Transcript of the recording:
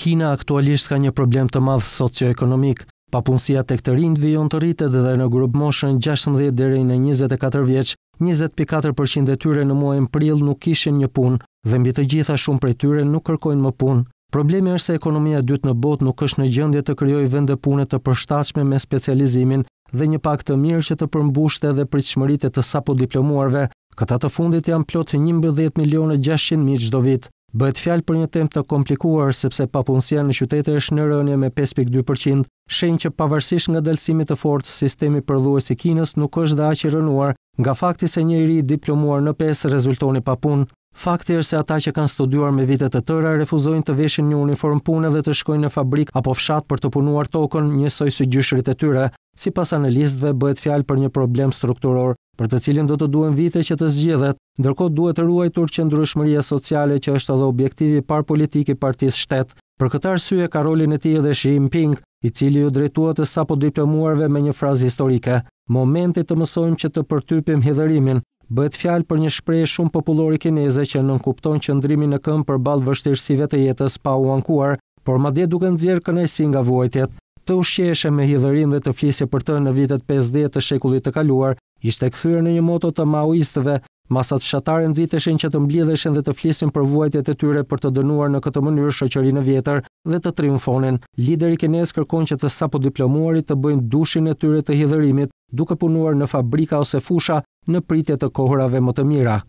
Kina aktualisht ka një problem të madhë socioekonomik. Papunësia tek të rindë vijon të rritë dhe në grupë moshën 16 dhe në 24 vjeqë, 24% e tyre në muajnë prill nuk ishin një punë dhe mbi të gjitha shumë prej tyre nuk kërkojnë më punë. Problemi është se ekonomia dytë në botë nuk është në gjëndje të kryoj vende punët të përshtashme me specializimin dhe një pak të mirë që të përmbushte dhe pritëshmërit të sapo diplomuarve. Këta të fundit janë plot 11 milionë 600 qdo vitë. Bëhet fjalë për një temë të komplikuar sepse papunësia në qytete është në rënje me 5.2%, shenjë që pavarësisht nga dalësimit të fortë sistemi prodhues i Kinës nuk është dhe aq i rënuar, nga fakti se një i diplomuar në 5 rezultoni papunë. Fakti është se ata që kanë studuar me vite të tëra refuzojnë të veshin një uniform pune dhe të shkojnë në fabrik apo fshat për të punuar tokën, njësoj si gjyshrit e tyre. Sipas analistëve bëhet fjalë për një problem strukturor, për të cilin do të duhen vite që të zgjidhet, ndërkohë duhet të ruajtur që ndryshmëria sociale që është edhe objektivi par politik i partis shtet, për këtë arsye ka rolin e ti edhe Xi Jinping, i cili ju drejtuat e sapo diplomuarve me një frazë historike, momentit të mësojmë që të përtypim hidhërimin" bëhet fjalë për një shprehje shumë popullore kineze që nënkupton qëndrimin në këmbë përballë vështirësive të jetës pa u ankuar, por madje duke nxjerr kënaqësi nga vuajtjet të ushqeshe me hidhërim dhe të flisje për të në vitet 50 të shekullit të kaluar, ishte këthyrë në një moto të maoistëve, masat shatare nëziteshin që të mblidheshen dhe të flisin për vuajtjet e tyre për të dënuar në këtë mënyrë shëqërin e vjetër dhe të triumfonin. Lideri kines kërkon që të sapo diplomuarit të bëjnë dushin e tyre të hidhërimit, duke punuar në fabrika ose fusha në pritje të kohërave më të mira.